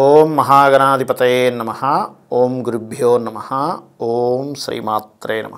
ఓం మహాగణాధిపతయే నమ ఓం గురుభ్యో నమ ఓం శ్రీమాత్రే నమ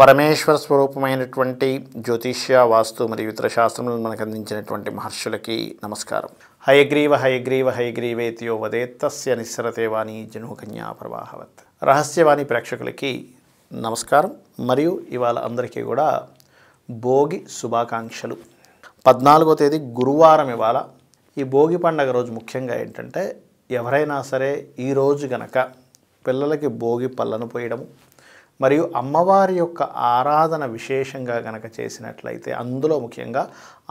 పరమేశ్వర స్వరూపమైనటువంటి జ్యోతిష్య వాస్తు మరియు ఇతర శాస్త్రములను మనకు అందించినటువంటి మహర్షులకి నమస్కారం హయగ్రీవ హయగ్రీవ హయగ్రీవేతియో వదేత్తస్య నిస్సరతేవాణి జనుకన్యా ప్రవాహవత్ రహస్యవాణి ప్రేక్షకులకి నమస్కారం మరియు ఇవాళ అందరికీ కూడా భోగి శుభాకాంక్షలు పద్నాలుగో తేదీ గురువారం ఇవాళ ఈ భోగి పండగ రోజు ముఖ్యంగా ఏంటంటే ఎవరైనా సరే ఈరోజు గనక పిల్లలకి భోగి పళ్ళను పోయడము మరియు అమ్మవారి యొక్క ఆరాధన విశేషంగా గనక చేసినట్లయితే అందులో ముఖ్యంగా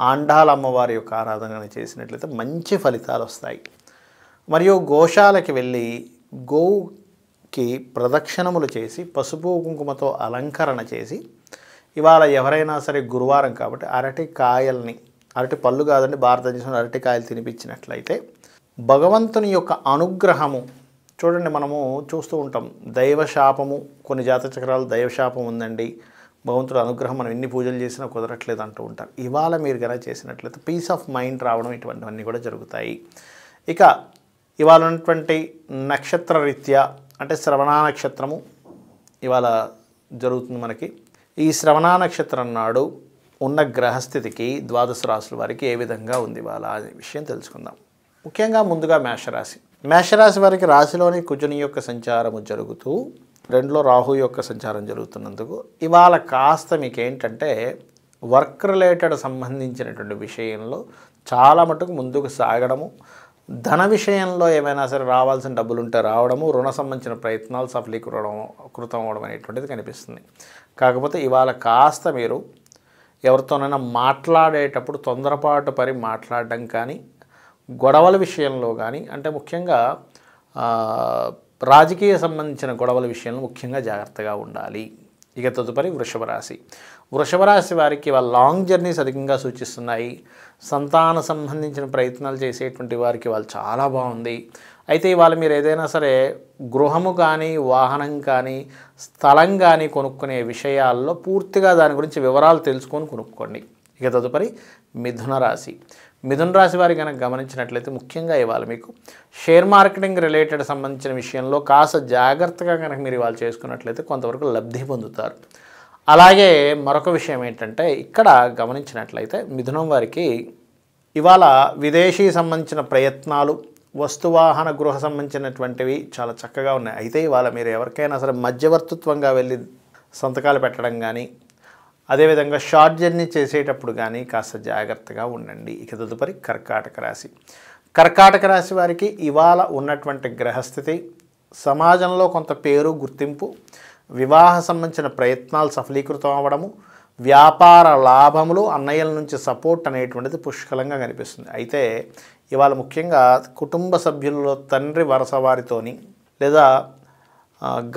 ఆండాల అమ్మవారి యొక్క ఆరాధన కనుక చేసినట్లయితే మంచి ఫలితాలు వస్తాయి మరియు గోశాలకి వెళ్ళి గోకి ప్రదక్షిణములు చేసి పసుపు కుంకుమతో అలంకరణ చేసి ఇవాళ ఎవరైనా సరే గురువారం కాబట్టి అరటి కాయల్ని అరటి పళ్ళు కాదండి భారతదేశంలో అరటికాయలు తినిపించినట్లయితే భగవంతుని యొక్క అనుగ్రహము చూడండి మనము చూస్తూ ఉంటాం దైవశాపము కొన్ని చక్రాలు దైవశాపం ఉందండి భగవంతుడు అనుగ్రహం మనం ఎన్ని పూజలు చేసినా కుదరట్లేదు అంటూ ఉంటారు ఇవాళ మీరు గన చేసినట్లయితే పీస్ ఆఫ్ మైండ్ రావడం ఇటువంటివన్నీ కూడా జరుగుతాయి ఇక ఇవాళ ఉన్నటువంటి నక్షత్ర రీత్యా అంటే శ్రవణ నక్షత్రము ఇవాళ జరుగుతుంది మనకి ఈ శ్రవణ నక్షత్రం నాడు ఉన్న గ్రహస్థితికి ద్వాదశ రాశుల వారికి ఏ విధంగా ఉంది ఇవాళ అనే విషయం తెలుసుకుందాం ముఖ్యంగా ముందుగా మేషరాశి మేషరాశి వారికి రాశిలోని కుజుని యొక్క సంచారము జరుగుతూ రెండులో రాహు యొక్క సంచారం జరుగుతున్నందుకు ఇవాళ కాస్త మీకేంటంటే వర్క్ రిలేటెడ్ సంబంధించినటువంటి విషయంలో చాలా మటుకు ముందుకు సాగడము ధన విషయంలో ఏమైనా సరే రావాల్సిన డబ్బులు ఉంటే రావడము రుణ సంబంధించిన ప్రయత్నాలు సఫలీకృతం కృతం అవడం అనేటువంటిది కనిపిస్తుంది కాకపోతే ఇవాళ కాస్త మీరు ఎవరితోనైనా మాట్లాడేటప్పుడు తొందరపాటు పరి మాట్లాడడం కానీ గొడవల విషయంలో కానీ అంటే ముఖ్యంగా రాజకీయ సంబంధించిన గొడవల విషయంలో ముఖ్యంగా జాగ్రత్తగా ఉండాలి ఇక తదుపరి వృషభ రాశి వృషభ రాశి వారికి వాళ్ళ లాంగ్ జర్నీస్ అధికంగా సూచిస్తున్నాయి సంతాన సంబంధించిన ప్రయత్నాలు చేసేటువంటి వారికి వాళ్ళు చాలా బాగుంది అయితే ఇవాళ మీరు ఏదైనా సరే గృహము కానీ వాహనం కానీ స్థలం కానీ కొనుక్కునే విషయాల్లో పూర్తిగా దాని గురించి వివరాలు తెలుసుకొని కొనుక్కోండి ఇక తదుపరి మిథున రాశి మిథున రాశి వారి కనుక గమనించినట్లయితే ముఖ్యంగా ఇవాళ మీకు షేర్ మార్కెటింగ్ రిలేటెడ్ సంబంధించిన విషయంలో కాస్త జాగ్రత్తగా కనుక మీరు ఇవాళ చేసుకున్నట్లయితే కొంతవరకు లబ్ధి పొందుతారు అలాగే మరొక విషయం ఏంటంటే ఇక్కడ గమనించినట్లయితే మిథునం వారికి ఇవాళ విదేశీ సంబంధించిన ప్రయత్నాలు వస్తువాహన గృహ సంబంధించినటువంటివి చాలా చక్కగా ఉన్నాయి అయితే ఇవాళ మీరు ఎవరికైనా సరే మధ్యవర్తిత్వంగా వెళ్ళి సంతకాలు పెట్టడం కానీ అదేవిధంగా షార్ట్ జర్నీ చేసేటప్పుడు కానీ కాస్త జాగ్రత్తగా ఉండండి ఇక తదుపరి కర్కాటక రాశి కర్కాటక రాశి వారికి ఇవాళ ఉన్నటువంటి గ్రహస్థితి సమాజంలో కొంత పేరు గుర్తింపు వివాహ సంబంధించిన ప్రయత్నాలు సఫలీకృతం అవ్వడము వ్యాపార లాభములు అన్నయ్యల నుంచి సపోర్ట్ అనేటువంటిది పుష్కలంగా కనిపిస్తుంది అయితే ఇవాళ ముఖ్యంగా కుటుంబ సభ్యులలో తండ్రి వరస వారితోని లేదా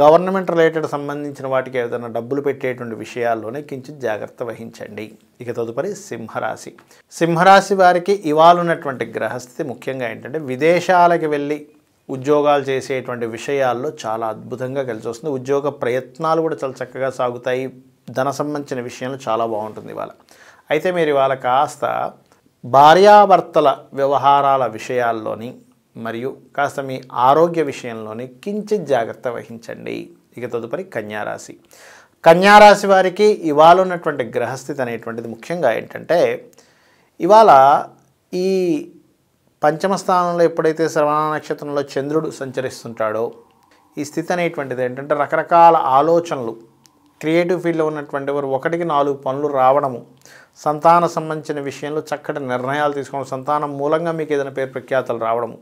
గవర్నమెంట్ రిలేటెడ్ సంబంధించిన వాటికి ఏదైనా డబ్బులు పెట్టేటువంటి విషయాల్లోనే కించిత్ జాగ్రత్త వహించండి ఇక తదుపరి సింహరాశి సింహరాశి వారికి ఇవాళ ఉన్నటువంటి గ్రహస్థితి ముఖ్యంగా ఏంటంటే విదేశాలకు వెళ్ళి ఉద్యోగాలు చేసేటువంటి విషయాల్లో చాలా అద్భుతంగా కలిసి వస్తుంది ఉద్యోగ ప్రయత్నాలు కూడా చాలా చక్కగా సాగుతాయి ధన సంబంధించిన విషయంలో చాలా బాగుంటుంది ఇవాళ అయితే మీరు ఇవాళ కాస్త భార్యాభర్తల వ్యవహారాల విషయాల్లోని మరియు కాస్త మీ ఆరోగ్య విషయంలోనే కించిత్ జాగ్రత్త వహించండి ఇక తదుపరి కన్యారాశి కన్యారాశి వారికి ఇవాళ ఉన్నటువంటి గ్రహస్థితి అనేటువంటిది ముఖ్యంగా ఏంటంటే ఇవాళ ఈ పంచమ స్థానంలో ఎప్పుడైతే శ్రవణ నక్షత్రంలో చంద్రుడు సంచరిస్తుంటాడో ఈ స్థితి అనేటువంటిది ఏంటంటే రకరకాల ఆలోచనలు క్రియేటివ్ ఫీల్డ్లో ఉన్నటువంటి వారు ఒకటికి నాలుగు పనులు రావడము సంతాన సంబంధించిన విషయంలో చక్కటి నిర్ణయాలు తీసుకోవడం సంతానం మూలంగా మీకు ఏదైనా పేరు ప్రఖ్యాతలు రావడము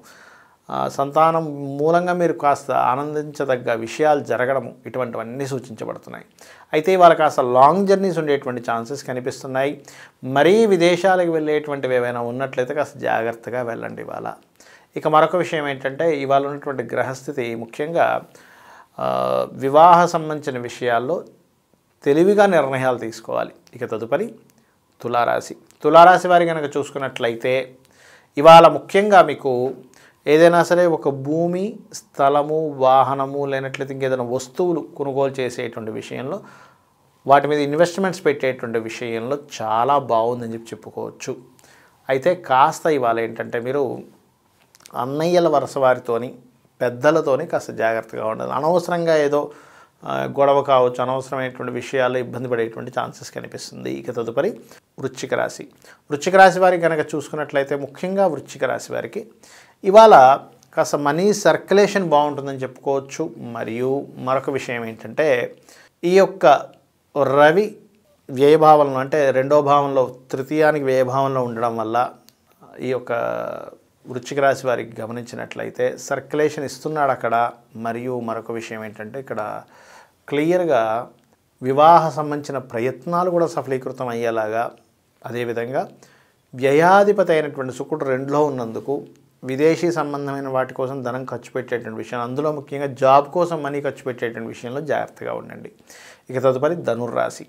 సంతానం మూలంగా మీరు కాస్త ఆనందించదగ్గ విషయాలు జరగడము ఇటువంటివన్నీ సూచించబడుతున్నాయి అయితే వాళ్ళ కాస్త లాంగ్ జర్నీస్ ఉండేటువంటి ఛాన్సెస్ కనిపిస్తున్నాయి మరీ విదేశాలకు వెళ్ళేటువంటివి ఏవైనా ఉన్నట్లయితే కాస్త జాగ్రత్తగా వెళ్ళండి ఇవాళ ఇక మరొక విషయం ఏంటంటే ఇవాళ ఉన్నటువంటి గ్రహస్థితి ముఖ్యంగా వివాహ సంబంధించిన విషయాల్లో తెలివిగా నిర్ణయాలు తీసుకోవాలి ఇక తదుపరి తులారాశి తులారాశి వారి కనుక చూసుకున్నట్లయితే ఇవాళ ముఖ్యంగా మీకు ఏదైనా సరే ఒక భూమి స్థలము వాహనము లేనట్లయితే ఇంకేదైనా వస్తువులు కొనుగోలు చేసేటువంటి విషయంలో వాటి మీద ఇన్వెస్ట్మెంట్స్ పెట్టేటువంటి విషయంలో చాలా బాగుందని చెప్పి చెప్పుకోవచ్చు అయితే కాస్త ఇవాళ ఏంటంటే మీరు అన్నయ్యల వరుస వారితోని పెద్దలతోని కాస్త జాగ్రత్తగా ఉండదు అనవసరంగా ఏదో గొడవ కావచ్చు అనవసరమైనటువంటి విషయాలు ఇబ్బంది పడేటువంటి ఛాన్సెస్ కనిపిస్తుంది ఇక తదుపరి వృశ్చిక రాశి వృశ్చిక రాశి వారికి కనుక చూసుకున్నట్లయితే ముఖ్యంగా వృశ్చిక రాశి వారికి ఇవాళ కాస్త మనీ సర్క్యులేషన్ బాగుంటుందని చెప్పుకోవచ్చు మరియు మరొక విషయం ఏంటంటే ఈ యొక్క రవి వ్యయభావంలో అంటే రెండో భావంలో తృతీయానికి వ్యయభావంలో ఉండడం వల్ల ఈ యొక్క వృశ్చిక రాశి వారికి గమనించినట్లయితే సర్క్యులేషన్ ఇస్తున్నాడు అక్కడ మరియు మరొక విషయం ఏంటంటే ఇక్కడ క్లియర్గా వివాహ సంబంధించిన ప్రయత్నాలు కూడా సఫలీకృతం అయ్యేలాగా అదేవిధంగా వ్యయాధిపతి అయినటువంటి శుక్రుడు రెండులో ఉన్నందుకు విదేశీ సంబంధమైన వాటి కోసం ధనం ఖర్చు పెట్టేటువంటి విషయం అందులో ముఖ్యంగా జాబ్ కోసం మనీ ఖర్చు పెట్టేటువంటి విషయంలో జాగ్రత్తగా ఉండండి ఇక తదుపరి ధనుర్రాశి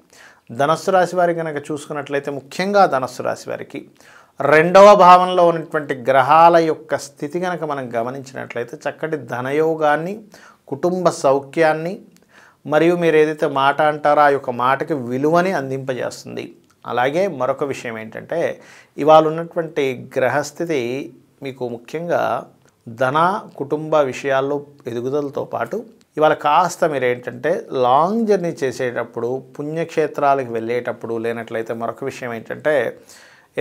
ధనస్సు రాశి వారికి కనుక చూసుకున్నట్లయితే ముఖ్యంగా ధనస్సు రాశి వారికి రెండవ భావంలో ఉన్నటువంటి గ్రహాల యొక్క స్థితి కనుక మనం గమనించినట్లయితే చక్కటి ధనయోగాన్ని కుటుంబ సౌఖ్యాన్ని మరియు మీరు ఏదైతే మాట అంటారో ఆ యొక్క మాటకి విలువని అందింపజేస్తుంది అలాగే మరొక విషయం ఏంటంటే ఇవాళ ఉన్నటువంటి గ్రహస్థితి మీకు ముఖ్యంగా ధన కుటుంబ విషయాల్లో ఎదుగుదలతో పాటు ఇవాళ కాస్త మీరు ఏంటంటే లాంగ్ జర్నీ చేసేటప్పుడు పుణ్యక్షేత్రాలకు వెళ్ళేటప్పుడు లేనట్లయితే మరొక విషయం ఏంటంటే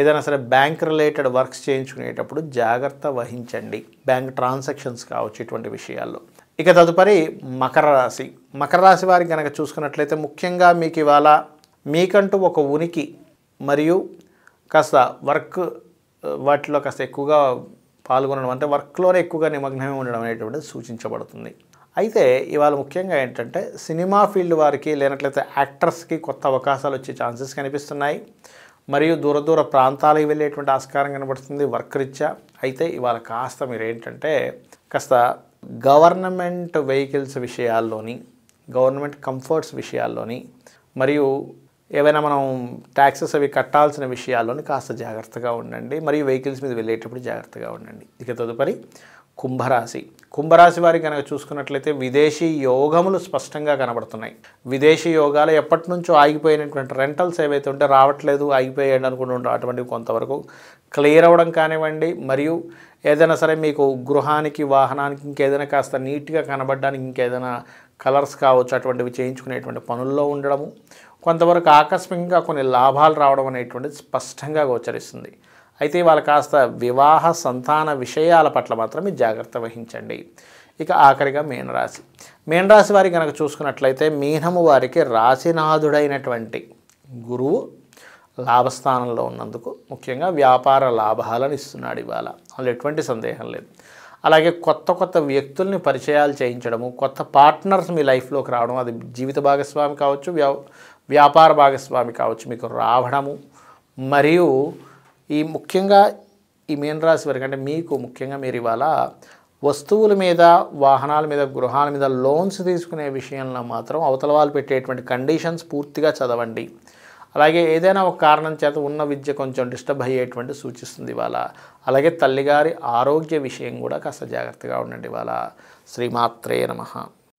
ఏదైనా సరే బ్యాంక్ రిలేటెడ్ వర్క్స్ చేయించుకునేటప్పుడు జాగ్రత్త వహించండి బ్యాంక్ ట్రాన్సాక్షన్స్ కావచ్చు ఇటువంటి విషయాల్లో ఇక తదుపరి మకర రాశి మకర రాశి వారికి కనుక చూసుకున్నట్లయితే ముఖ్యంగా మీకు ఇవాళ మీకంటూ ఒక ఉనికి మరియు కాస్త వర్క్ వాటిలో కాస్త ఎక్కువగా పాల్గొనడం అంటే వర్క్లోనే ఎక్కువగా నిమగ్నమే ఉండడం అనేటువంటిది సూచించబడుతుంది అయితే ఇవాళ ముఖ్యంగా ఏంటంటే సినిమా ఫీల్డ్ వారికి లేనట్లయితే యాక్టర్స్కి కొత్త అవకాశాలు వచ్చే ఛాన్సెస్ కనిపిస్తున్నాయి మరియు దూర దూర ప్రాంతాలకు వెళ్ళేటువంటి ఆస్కారం కనబడుతుంది వర్క్ రీత్యా అయితే ఇవాళ కాస్త మీరు ఏంటంటే కాస్త గవర్నమెంట్ వెహికల్స్ విషయాల్లోని గవర్నమెంట్ కంఫర్ట్స్ విషయాల్లోని మరియు ఏవైనా మనం ట్యాక్సెస్ అవి కట్టాల్సిన విషయాల్లోని కాస్త జాగ్రత్తగా ఉండండి మరియు వెహికల్స్ మీద వెళ్ళేటప్పుడు జాగ్రత్తగా ఉండండి ఇక తదుపరి కుంభరాశి కుంభరాశి వారి కనుక చూసుకున్నట్లయితే విదేశీ యోగములు స్పష్టంగా కనబడుతున్నాయి విదేశీ యోగాలు ఎప్పటి నుంచో ఆగిపోయినటువంటి రెంటల్స్ ఏవైతే ఉంటే రావట్లేదు ఆగిపోయాడు అనుకుంటూ అటువంటివి కొంతవరకు క్లియర్ అవ్వడం కానివ్వండి మరియు ఏదైనా సరే మీకు గృహానికి వాహనానికి ఇంకేదైనా కాస్త నీట్గా కనబడడానికి ఇంకేదైనా కలర్స్ కావచ్చు అటువంటివి చేయించుకునేటువంటి పనుల్లో ఉండడము కొంతవరకు ఆకస్మికంగా కొన్ని లాభాలు రావడం అనేటువంటిది స్పష్టంగా గోచరిస్తుంది అయితే వాళ్ళు కాస్త వివాహ సంతాన విషయాల పట్ల మాత్రమే జాగ్రత్త వహించండి ఇక ఆఖరిగా మీనరాశి మీనరాశి వారికి కనుక చూసుకున్నట్లయితే మీనము వారికి రాశినాథుడైనటువంటి గురువు లాభస్థానంలో ఉన్నందుకు ముఖ్యంగా వ్యాపార లాభాలను ఇస్తున్నాడు ఇవాళ అందులో ఎటువంటి సందేహం లేదు అలాగే కొత్త కొత్త వ్యక్తుల్ని పరిచయాలు చేయించడము కొత్త పార్ట్నర్స్ మీ లైఫ్లోకి రావడం అది జీవిత భాగస్వామి కావచ్చు వ్యవ వ్యాపార భాగస్వామి కావచ్చు మీకు రావడము మరియు ఈ ముఖ్యంగా ఈ మీన రాశి వరకు అంటే మీకు ముఖ్యంగా మీరు ఇవాళ వస్తువుల మీద వాహనాల మీద గృహాల మీద లోన్స్ తీసుకునే విషయంలో మాత్రం అవతల వాళ్ళు పెట్టేటువంటి కండిషన్స్ పూర్తిగా చదవండి అలాగే ఏదైనా ఒక కారణం చేత ఉన్న విద్య కొంచెం డిస్టర్బ్ అయ్యేటువంటి సూచిస్తుంది ఇవాళ అలాగే తల్లిగారి ఆరోగ్య విషయం కూడా కాస్త జాగ్రత్తగా ఉండండి ఇవాళ శ్రీమాత్రే నమ